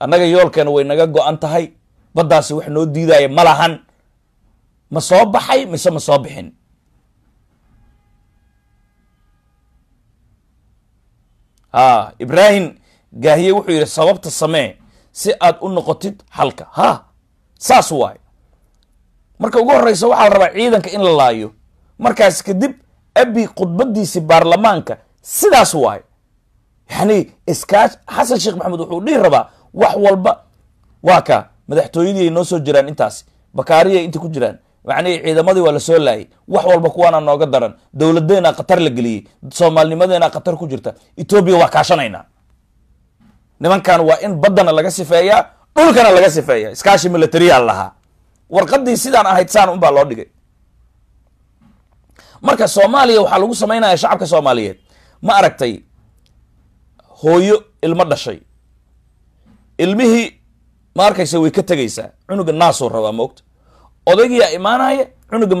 annaga yoolkeena way naga go-an tahay baddaasi wax noo diidaya ma lahan ma soo baxay mise ma soo bixin ha ibraahim gaahiye wuxuu yidhi sababta samee si aad u noqotid xalka ha saas waay marka ugu horreysa waxaa la rabaa ciidanka in la laayo markaas kadib abi khudbadiisii baarlamaanka sidaas waay yani iskaash xasan sheekh maxamed wuxuu dhihi rabaa wax walba waa ka madaxtooyadii ay noo soo jiraan intaasi bakaariyay inta ku jiraan macnihii ciidamadii waa lasoo laayay wax walba kuwaana nooga daran dowladeenaa khatar la geliyey soomaalnimadeenaa khatar ku jirta etoobiya waa kaashanaynaa nimankan waa in baddana laga sifeeyaa dhulkana laga sifeeya iskaashi militariyaa lahaa warqadii sidaan ahayd saan unbaa loo dhigay marka soomaaliya waxaa lagu samaynayaa shacabka soomaaliyeed ma aragtay hooyo ilmo dhashay ilmihii ma arkaysa way ka tegaysaa cunuga naasoo rabaa moogta odaygiyaa imaanaya cunuga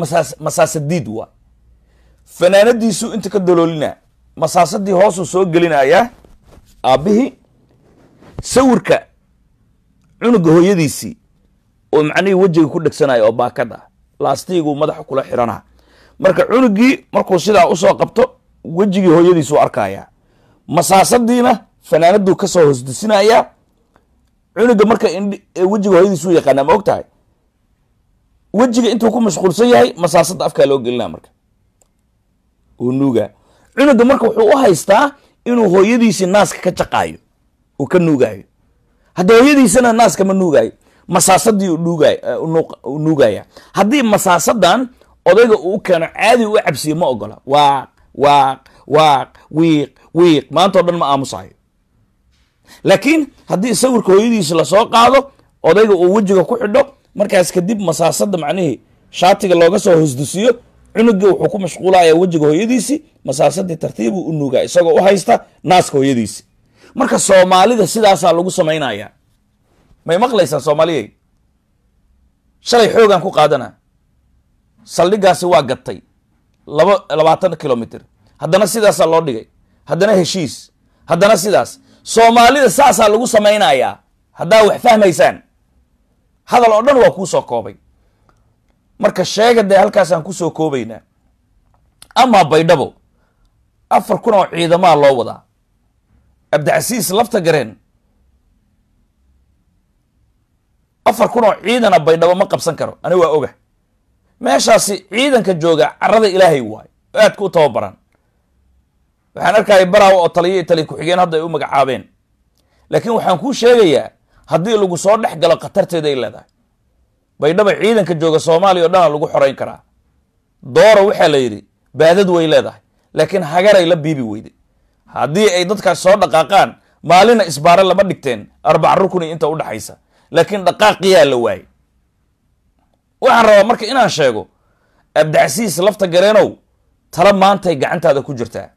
masaasadiid waa fanaanadiisu inta ka daloolina masaasadii hoosuu soo gelinayaa aabbihii sawirka cunuga hooyadiisii oo macnihii wejiga ku dhegsanaya oo baakad ah laastiguu madaxa kula xidhanaa marka cunugii markuu sidaa usoo qabto wejigii hooyadiisuu arkayaa masaasadiina fanaanaduu kasoo hoosdusinayaa cunuga marka eh, wejiga hoyadiisuu yaqaanaa ma og wejiga intuu ku mashquulsan yahay masaasada afkaa loo gelina marka nuuga cunuga marka wuxuu u haystaa inuu hooyadiisii naaska ka jaqaayo uu ka nuugaayo haddii hooyadiisana naaska ma nuugaayo masaasadii nuugaya eh, haddii masaasadan odayga uu keeno caadi u cabsiyo ma ogola waaq waaq waaq wiiq wiiq maantao dhan ma aamusayo laakiin haddii sawirka hooyadiisi lasoo qaado odayga uu wejiga ku xidho markaas kadib masaasada macnihii shaatiga looga soo hosdusiyo cunugii wuxuu ku mashquulaya wejiga hooyadiisi masaasadii tartiibu u nuugaa isagoo u haysta naaska hooyadiisi marka soomaalida sidaasaa lagu samaynaya may maqlaysaan soomaaliyay shalay xoogan ku qaadana saldhigaasi waa gatay laba labaatan kilomitr haddana sidaasaa loo dhigay haddana heshiis haddana sidaas soomaalida saasaa lagu samaynayaa haddaa wax fahmaysaan hadal oo dhan waa kuu soo koobay marka sheega dee halkaasaan kusoo koobaynaa amaa baydhabo afar kun oo ciidamaa loo wadaa cabdicasiis lafta gareen afar kun oo ciidana baydhabo ma qabsan karo ani waa oga meeshaasi ciidanka jooga carada ilaahay waayo aadka u tababaran waxaan arkaya baraw oo taliyo iyo ku-xigeen hadda ay u magacaabeen laakiin waxaan kuu sheegayaa haddii lagu soo dhex galo khatarteeda leedahay baydhaba ciidanka jooga soomaaliya oo dhana lagu xorayn karaa doora waxaa la yidhi baadad way leedahay laakiin hagaray la biibi weyday haddii ay dadkaas soo dhaqaaqaan maalina isbaare lama dhigteen arbac rukni inta u dhaxaysa laakiin dhaqaaqiyaa la waayey waxaan rabaa marka inaan sheego abdicasiis lafta gareenow tala maantay gacantaada ku jirtaa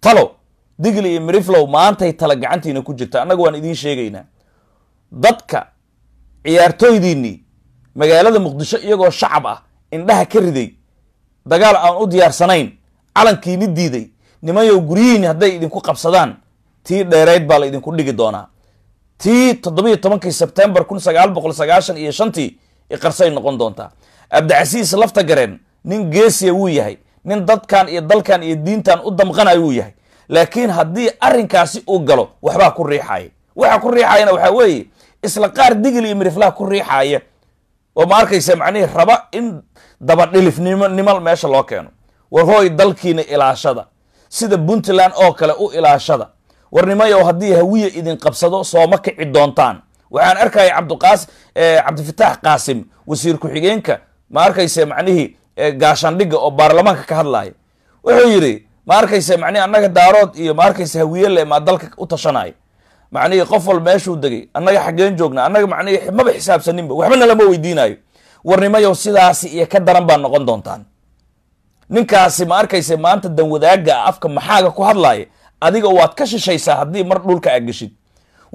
talo digli iyo miriflow maantay talo gacantiina ku jirta annagu waan idiin sheegaynaa dadka ciyaartooydiinnii magaalada muqdisho iyagoo shacab ah indhaha ka riday dagaal aan u diyaarsanayn calankiini diiday nimanyow guryihiinni hadday idinku qabsadaan tii dheereyd baa la idinku dhigi doonaa tii toddobiyo tobankii sebtembar kun sagaal boqol sagaashan iyo shantii iqarsay noqon doontaa abdicasiis lafta gareen nin geesiya wuu yahay nin dadkan iyo dalkan iyo diintan u damqanayo uu yahay laakiin haddii arrinkaasi uu galo waxbaa ku riixaaya waxa ku riixayana waxaa weeye isla qaar digil iyo miriflaha ku riixaaya oo ma arkaysa macnihii raba in dabadhilifnimo nimal meesha loo keeno war hooy dalkiina ilaashada sida puntland oo kale u ilaashada war warnimayow haddii hawiya idin qabsado sooma kici doontaan waxaan arkaya cabdiqas eh, cabdifitaax qaasim wasiir ku-xigeenka ma arkayse macnihii gaashaandhigga oo baarlamaanka ka hadlaaya wuxuu yidhi ma arkayse macnihi annaga daarood iyo ma arkayse hawiyele maa dalka u tashanaya macnihii qof wal meeshuu degay annaga xaggeen joogna annaga macnihii maba xisaabsaninba waxba nalama weydiinayo warnimayow sidaasi iyo ka daran baad noqon doontaan ninkaasi ma arkayse maanta danwadaaga ah, afka maxaaga ku hadlaaya adiga waad ka shishaysaa haddii mar dhulka aad geshid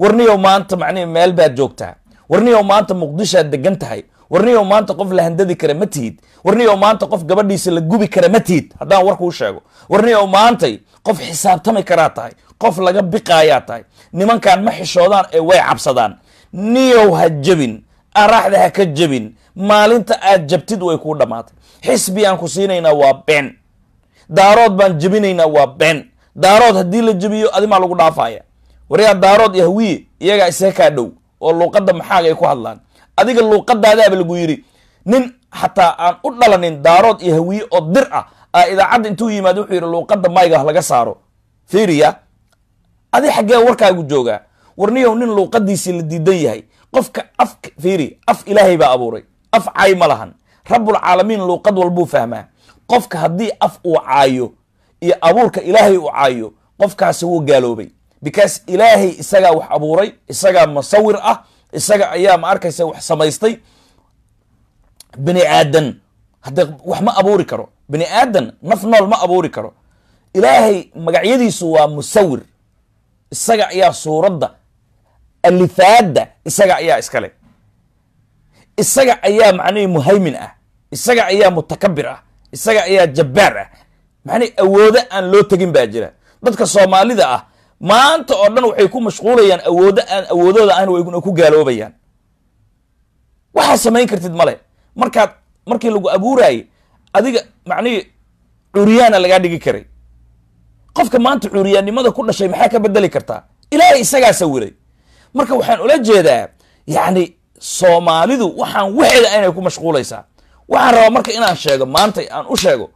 warniyow maanta macnihi meel baad joogtaa warniyow maanta muqdishaad degan tahay warniyo maanta qof la handadi kara ma tihid warniyo maanta qof gabadhiisa la gubi kara ma tihid haddaan warkuu sheego warniyo maantay qof xisaabtami karaa tahay qof laga biqayaa tahay nimankan ma xishoodaan ee way cabsadaan niyow ha jebin araxda ha ka jebin maalinta aad jabtid way kuu dhammaatay xisbiyaan ku siinaynaa waa been daarood baan jebinaynaa waa been daarood haddii la jebiyo adimaa lagu dhaafaya waryaa daarood iyo hawiye iyagaa isaga kaa dhow oo luuqadda maxaaga ku hadlaan adiga luuqadaadaaba lagu yidhi nin xataa aan u dhalanin daarood iyo hawiye oo dir ah aa idaacadda intuu yimaad wuxuu yidhi luuqadda mayga ah laga saaro firiya adi xaggee warkaagu joogaa warniyow nin luuqadiisii la diidan yahay qofka af fiiri af ilaahay baa abuuray af caay ma lahan rabulcaalamiin luuqad walbuu fahmaa qofka haddii af uu caayo iyo abuurka ilaahay uu caayo qofkaasi wuu gaaloobay because ilaahay isagaa wax abuuray isagaa musawir ah isaga ayaa ma arkaysa wax samaystay bini aadan hadde wax ma abuuri karo bini aadan naf nool ma abuuri karo ilaahay magacyadiisu waa musawir isaga ayaa suuradda alifaadda isaga ayaa iskale isaga ayaa macnihii muhaymin ah isaga ayaa mutakabir ah isaga ayaa jabbaar ah macnihii awoodo aan loo tegin baa jira dadka soomaalida ah maanta oo dhan waxay ku mashquulayaan awoodo aan awoodooda ahn wayguna ku gaaloobayaan waxaad samayn kartid male markaad markii lagu abuuraaye adiga macnihii curiyaana lagaa dhigi karay qofka maanta curiyaannimada ku dhashay maxaa ka bedeli kartaa ilaahay isagaa sawiray marka waxaan ula jeedaa yacni soomaalidu waxaan waxeeda inay ku mashquulaysaa waxaan rabaa marka inaan sheego maanta aan u sheego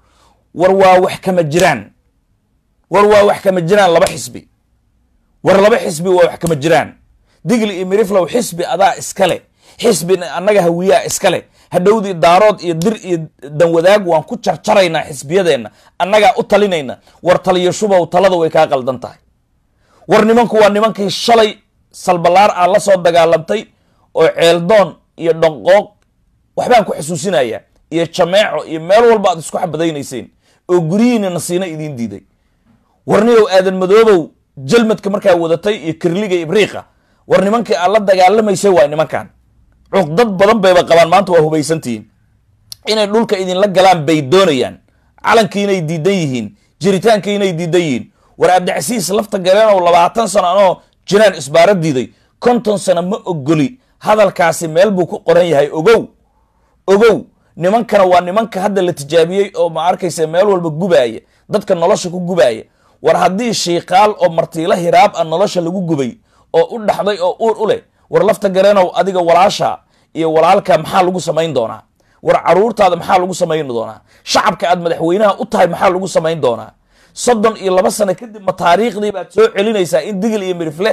war waa wax kama jiraan war waa wax kama jiraan laba xisbi war laba xisbi waa wax kama jiraan digli iyo miriflow xisbi adaa iska iskale xisbina annaga hawiyaa iskale hadhowdii daarood iyo dir iyo danwadaag waan ku jarjaraynaa xisbiyadeenna annagaa u talinayna war taliyashubow talada way kaa qaldan tahay war nimanku waa nimankii shalay salballaar aan la soo dagaalamtay oo ceeldoon iyo dhonqooq waxbaan ku xusuusinayaa iyo jameeco iyo meel walba aad isku xabadaynayseen oo guryihiinna nasiino idiin diiday warniyow aadan madoobow jalmadka markaa wadatay iyo kirliga ibriiqa war nimankii aad la dagaalamaysa waa nimankan cuqdad badan bayba qabaan maanta waa hubaysantihiin inay dhulka idinla galaan bay doonayaan calankii inay diidan yihiin jiritaankii inay diidan yihiin war abdicasiis lafta galeenoo labaatan sano anoo jinaan isbaaro diiday konton sano ma ogoli hadalkaasi meel buu ku qoran yahay ogow ogow nimankana waa nimanka hadda la tijaabiyey oo ma arkaysa meel walba gubaaya dadka nolosha ku gubaaya war haddii shiikaal oo martiilo hiraab a nolosha lagu gubay oo u dhaxday oo uur u leh war lafta garanow adiga walaasha iyo walaalka maxaa lagu samayn doonaa war caruurtaada maxaa lagu samayn doonaa shacabka aad madaxweynaha u tahay maxaa lagu samayn doonaa soddon iyo laba sano kadib ma taariikhdii baad soo celinaysaa in digil iyo mirifle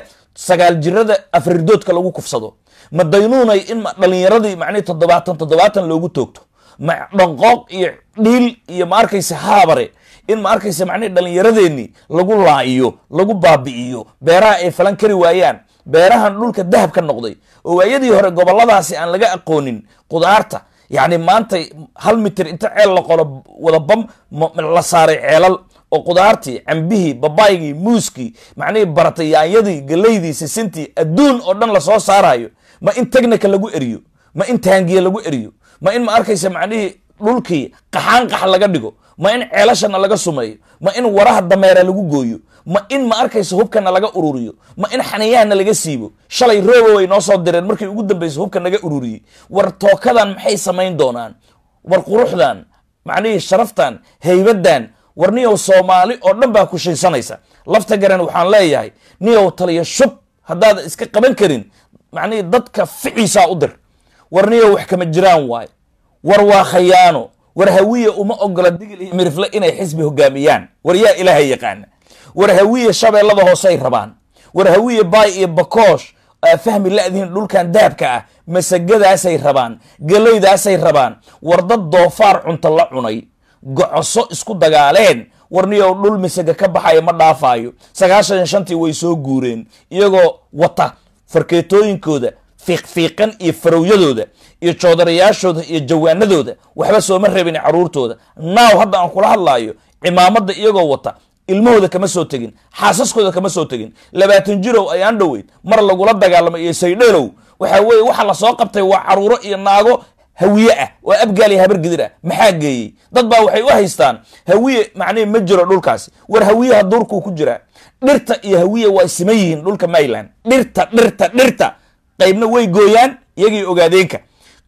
sagaal jirada afrirdoodka lagu kufsado ma daynuunay in dhallinyaradii macnihi toddobaatan toddobaatan loogu toogto ma dhonqooq iyo dhiil iyo ma arkaysa haabare in ma arkaysa macnihii dhallinyaradeenii lagu laayiyo lagu baabi'iyo beeraha ay falan kari waayaan beerahan dhulka dahab ka noqday oo waayadii hore gobolladaasi aan laga aqoonin qudaarta yacni maanta hal mitir inta ceel la qolo wada bam la saaray ceelal oo qudaartii cambihii babaygii muuskii macnihii baratay yaanyadii galaydii sisintii adduun oo dhan lasoo saarayo ma in technica lagu eriyo ma in taangiya lagu eriyo ma in ma arkaysa macnihii dhulkii qaxaanqax laga dhigo ma in ceelashana laga sumeeyo ma in waraha dameera lagu gooyo ma in ma arkayso hubkana laga ururiyo ma in xaniyahana laga siibo shalay roobo ay noo soo direen markii ugu dambayso hubka naga ururiyey war tookadan maxay samayn doonaan war quruxdan macnihii sharaftan haybadan war niyow soomaali oo dhan baa kushaysanaysa lafta garan waxaan leeyahay niyow taliya shub haddaadan iska qaban karin macnihii dadka ficiisaa u dir war niyow wax kama jiraan waay war waa khayaano war hawiye uma ogola digil iyo mirifle inay xisbi hogaamiyaan war yaa ilaahay yaqaana war hawiye shabeellada hoosey rabaan war hawiye baay iyo bakoosh ah, fahmi la-dihin dhulkan dahabka ah masagadaasay rabaan galaydaasay rabaan war dad doofaar cunto la cunay gocoso isku dagaaleen warniyow dhul misaga ka baxayo ma dhaafaayo sagaashan iyo shantii way soo guureen iyagoo wata farkeetooyinkooda fiiqfiiqan iyo farowyadooda iyo joodarayaashooda iyo jawaanadooda waxba sooma rabin caruurtooda naaw hadda aan kula hadlaayo cimaamada iyagoo wata ilmahooda kama soo tegin xaasaskooda kama soo tegin labaatan jirow ayaan dhoweyd mar lagula dagaalamay iyo saydheelow waxa weye waxa lasoo qabtay waa caruuro iyo naago hawiye ah oo abgaal iyo habargidir ah maxaa geeyey dad baa waxay u haystaan hawiye macnihi ma jiro dhulkaasi war hawiyaha duurkuu ku jiraa dhirta iyo hawiye waa siman yihiin dhulka mayland dhirta dhirta dhirta qaybna way gooyaan iyagii ogaadeenka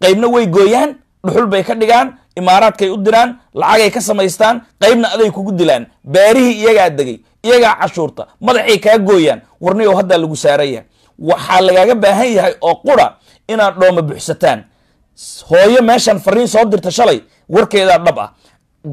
qaybna way gooyaan dhuxul bay ka dhigaan imaaraadkay u diraan lacagay ka samaystaan qaybna aday kugu dilaan baarihii iyagaa degay iyagaa cashuurta madaxay kaa gooyaan warniyow haddaa lagu saaraya waxaa lagaaga baahan yahay oo qura inaad dhooma buxsataan hooyo meeshan fariin soo dirta shalay warkeedaa dhab ah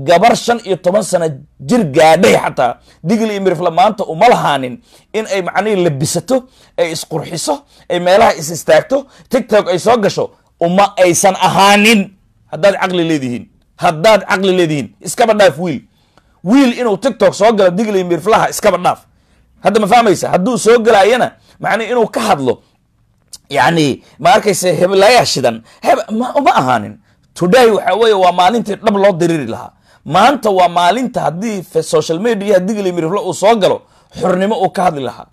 gabar shan iyo toban sano jir gaadhay xataa digl iyo mirifla maanta uma lahaanin in ay macnihii labisato ay isqurxiso ay meelaha is istaagto tigtog ay soo gasho uma aysan ahaanin haddaad caqli leedihiin haddaad caqli leedihiin iskaba dhaaf wiil wiil inuu tictok soo galo digli mirflaha iskaba dhaaf hadda ma fahmaysa hadduu soo galaayana macnii inuu ka hadlo yani ma arkayse heblayaa shidan uma ahaanin today waxa weeye waa maalintii dhab loo diriri lahaa maanta waa maalinta haddii social media digli mirfla uu soo galo xornimo uu ka hadli lahaa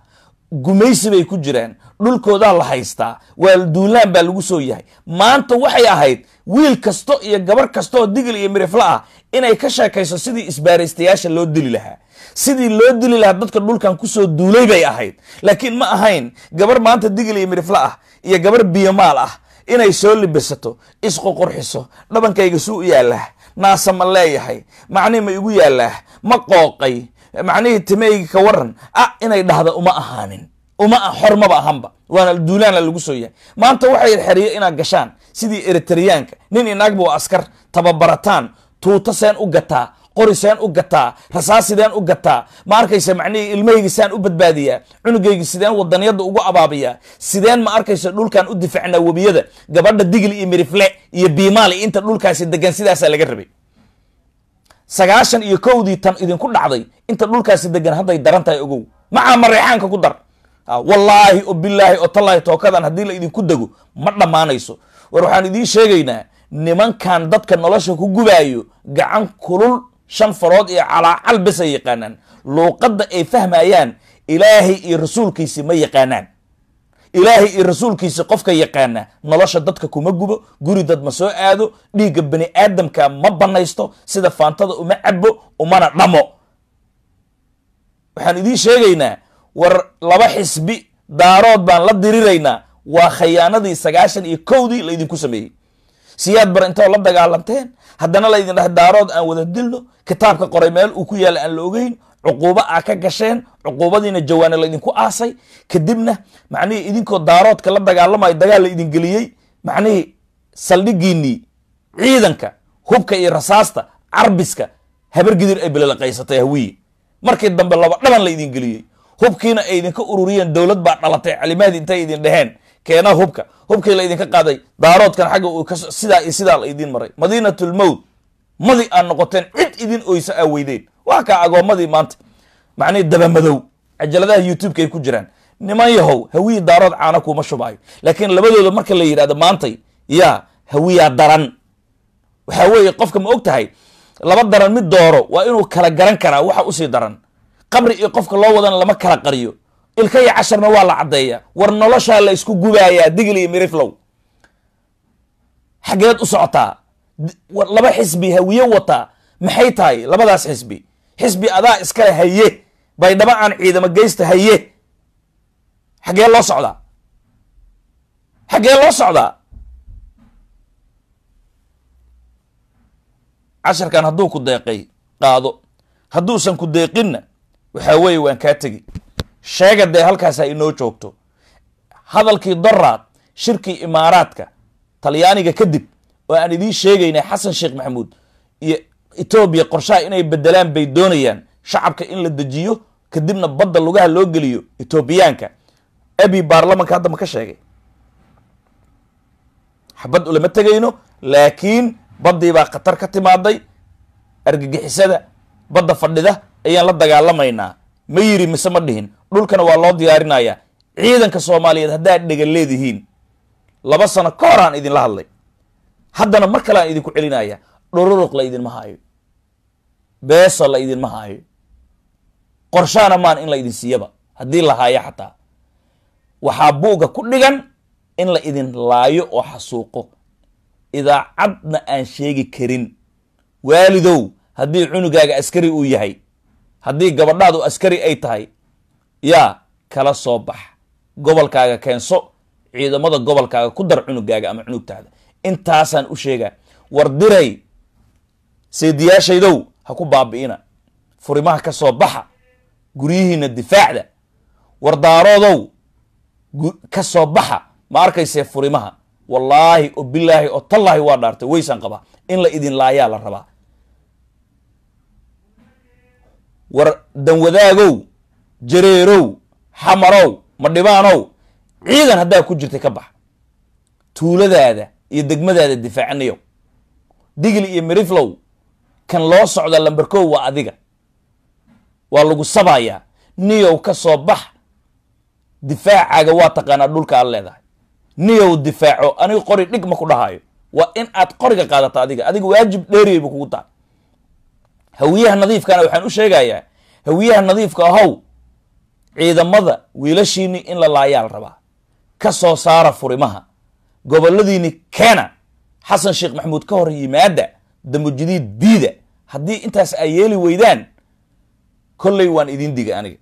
gumaysi bay ku jiraan dhulkoodaa la haystaa waa duulaan baa lagu soo yahay maanta waxay ahayd wiil kasto iyo gabar kasto oo digil iyo mirifla ah inay ka sheekayso sidii isbaaraystayaasha loo dili lahaa sidii loo dili lahaa dadka dhulkan kusoo duulay bay ahayd laakiin ma ahayn gabar maanta digil iyo mirifla ah iyo gabar biyomaal ah inay soo libisato isququrxiso dhabankayga suu u yaallaa naasa ma leeyahay macnii ma igu yaallaa ma qooqay macnihii timayga ka waran a ah inay dhahda uma ahaanin uma a ah xor maba ahanba waana duulaana lagu soo yahay maanta waxay xeriyo inaad gashaan sidii eritriyaanka nin inaagba waa askar tababarataan tuuto seen u gataa qori seen u gataa rasaas sideen u gataa ma arkaysa macnihii ilmahayga saan u badbaadiyaa cunugayga sideen wadaniyadda ugu abaabiyaa sideen ma arkaysa dhulkan u difacnaa webiyada gabadha digli iyo mirifle iyo biimaali inta dhulkaasi degan sidaasaa laga rabay sagaashan iyo kowdii tan idinku dhacday inta dhulkaasi degan hadday darantahay ogow macaa mareexaanka ku dar ah, wallaahi o bilaahi oo tallaahi tookadan haddii la idinku dego ma dhammaanayso war waxaan idiin sheegaynaa nimankan dadka nolosha ku gubaayo gacan kulul shan farood iyo calaacal besay yaqaanaan luuqadda ay fahmayaan ilaahay iyo rasuulkiisi ma yaqaanaan ilaahay iyo rasuulkiisa qofka yaqaana nolosha dadka kuma gubo guri dad ma soo aado dhiigga bani aadamka ma bannaysto sida faantada uma cabbo umana dhamo waxaan idiin sheegaynaa war laba xisbi daarood baan la diriraynaa waa khayaanadii sagaashan iyo kowdii laydinku sameeyey siyaad bar intoo la dagaalanteen haddana laydin dhahay daarood aan wada dilno kitaabka qoray meel uu ku yaala aan la ogeyn cuquubo a ka gasheen cuquubadiina jawaane laydinku aasay kadibna macnihii idinkoo daaroodka la dagaalamayo dagaal la idin geliyey macnihii saldhigiinnii ciidanka hubka iyo rasaasta carbiska habargidir ay belelaqaysatay hawiye markii dambe laba dhaban la idin geliyey hubkiina ay idinka ururiyeen dowlad baa dhalatay calimaadii intay idin dhaheen keenaa hubka hubkii la qaaday daaroodkan xagga sidaa iyo sidaa la idin maray madiinatulmowt madi aad noqoteen cid idin oysa aa weydeen waa kaa agoommadii maanta macnihii dabamadow cajaladaha youtubeka ay ku jiraan niman yahow hawiyi daarood caana kuma shubaayo laakiin labadooda marka la yidhahdo maantay yaa hawiyaa daran waxaa weeye qofka ma og tahay laba daran mid dooro waa inuu kala garan karaa waxa usii daran qabri iyo qofka loo wadana lama kala qariyo ilka iyo casharna waa la caddeeya war noloshaa la isku gubayaa digl iyo miriflow xageed u socotaa laba xisbi hawiye wataa maxay tahay labadaas xisbi xisbi adaa iskale haye baydhabo aan ciidamo geysta haye xaggee loo socdaa xaggee loo socdaa casharkan hadduu ku deeqay qaado hadduusan ku deeqinna waxaa weeye waan kaa tegi sheega dee halkaasaa inoo joogto hadalkii doraad shirkii imaaraadka talyaaniga kadib oo aan idiin sheegaynay xasan sheekh maxamuud iyo etoobiya qorshaha inay bedelaan bay doonayaan shacabka in la dejiyo kadibna badda lugaha loo geliyo etoobiyaanka ebi baarlamanka hadda ma ka sheegay xabad ulama tegayno laakiin baddiibaa khatar ka timaaday argagixisada badda fadhida ayaan la dagaalamaynaa ma yiri mise ma dhihin dhulkana waa loo diyaarinayaa ciidanka soomaaliyeed haddaad dhegan leedihiin laba sano ka hor aan idinla hadlay haddana mar kale aan idinku celinaya dhururuq la laydinma haayo beeso idinma haayo qorshaana maan in laydin siiyaba haddii la haayo xataa waxaa buugga ku dhigan in la idin laayo oo xasuuqo idaacadna aan sheegi karin waalidow haddii cunugaaga askari uu yahay haddii gabadhaadu askari ay tahay yaa kala soo bax gobolkaaga keenso ciidamada gobolkaaga ku dar cunugaaga ama cunugtaada intaasaan u sheegaa war diray saydiyaashaydow ha ku baabi'ina furimaha ka soo baxa guryihiina difaacda wardaarodow ka soo baxa ma arkaysee furimaha wallaahi oo bilaahi oo tallaahi waa dhaartay waysaan qaba in la idin laayaa la rabaa war danwadaagow jareerow xamarow madhibaanow ciidan haddaa ku jirtay ka bax tuuladaada iyo degmadaada difaacinayow digli iyo miriflow kan loo socda lamber kow waa adiga waa lagu sabayaa niyow ka soo bax difaacaaga waa taqaanaa dhulka aad leedahay niyow difaaco aniga qori dhig ma ku dhahayo waa in aad qoriga qaadato adiga adiga waajib dheeriyey buu kugu tahay hawiyaha nadiifkana waxaan u sheegayaa hawiyaha nadiifka ahow ciidamada wiilashiinii in la laayaal rabaa ka soo saara furimaha gobolladiini keena xasan sheekh maxamuud ka hor yimaada dambujadiid diida haddii intaas ay yeeli weydaan kolley waan idin digay aniga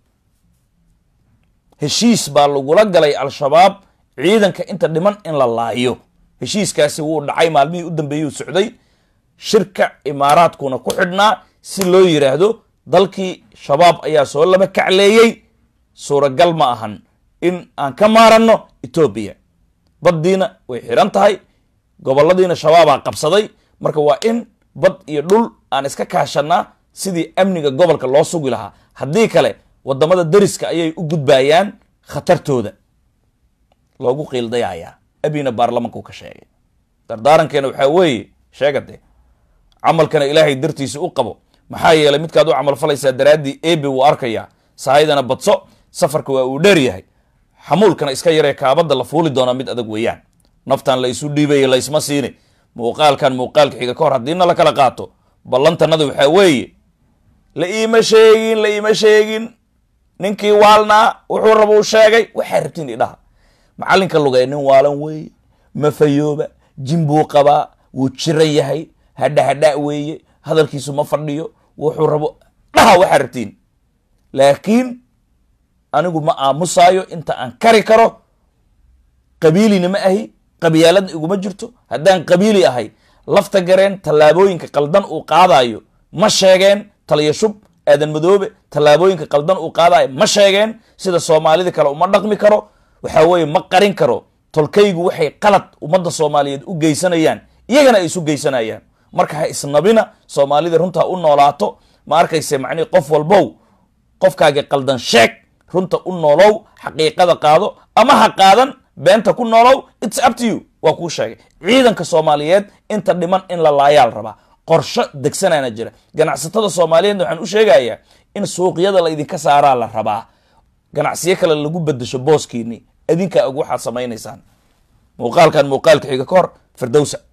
heshiis baa lagula galay al-shabaab ciidanka inta dhiman in la laayo heshiiskaasi wuu dhacay maalmihii u dambeeyuu socday shirka imaaraadkuna ku xidhnaa si loo yidhaahdo dalkii shabaab ayaa soo laba kacleeyey suuragal ma ahan in aan ka maaranno etoobiya baddiina way xidhan tahay gobolladiina shabaabaa qabsaday marka waa in bad iyo dhul aan iska kaashannaa sidii amniga gobolka loo sugi lahaa haddii kale wadamada dariska ayay u gudbaayaan khatartooda loogu qiildayayaa abina baarlamanku ka sheegay dardaarankeena waxaa weeye sheegade camalkana ilaahay dartiisa u qabo maxaa yeelay midkaad u camal falaysaa daraaddii ebe wuu arkayaa sahaydana badso safarka waa uu dheer yahay xamuulkana iska yaree kaabadda la fuuli doonaa mid adag weeyaan naftaan la isu dhiibay laysma siinay muuqaalkan muuqaalka xiga ka hor haddiina la kala qaato ballantanada waxaa weeye la iima sheegin la iima sheegin ninkii waalnaa wuxuu raba u sheegay waxaa rabtiin idhaha macalinka lugay nin waalan weeye fayooba jin buu qabaa wuu jiran yahay hadha hadha weeye hadalkiisu ma fadhiyo wuxuu rabo dhaha waxaa rabtiin laakiin anigu ma aamusaayo inta aan kari karo qabiilina ma ahi qabyaalad iguma jirto haddaan qabiili ahay lafta gareen tallaabooyinka qaldan uu qaadayo ma sheegeen taliya shub aadan madoobe tallaabooyinka qaldan uu qaadayo ma sheegeen sida soomaalida kale uma dhaqmi karo waxaa weeye ma qarin karo tolkaygu waxay qalad ummadda soomaaliyeed u geysanayaan iyagana ay isu geysanayaan marka ha isnabina soomaalida runtaa u noolaato ma arkayse macnihi qof walbow qofkaaga qaldan sheeg runta u noolow xaqiiqada qaado ama ha qaadan beenta ku noolow its up to you waa kuu sheegay ciidanka soomaaliyeed inta dhiman in la laayaal rabaa qorsho degsanaana jira ganacsatada soomaaliyeedna waxaan u sheegayaa in suuqyada laydinka saaraa la rabaa ganacsiyo kale lagu bedesho booskiini adinkaa ag waxaad samaynaysaan muuqaalkan muuqaalka xiga ka hor firdowsa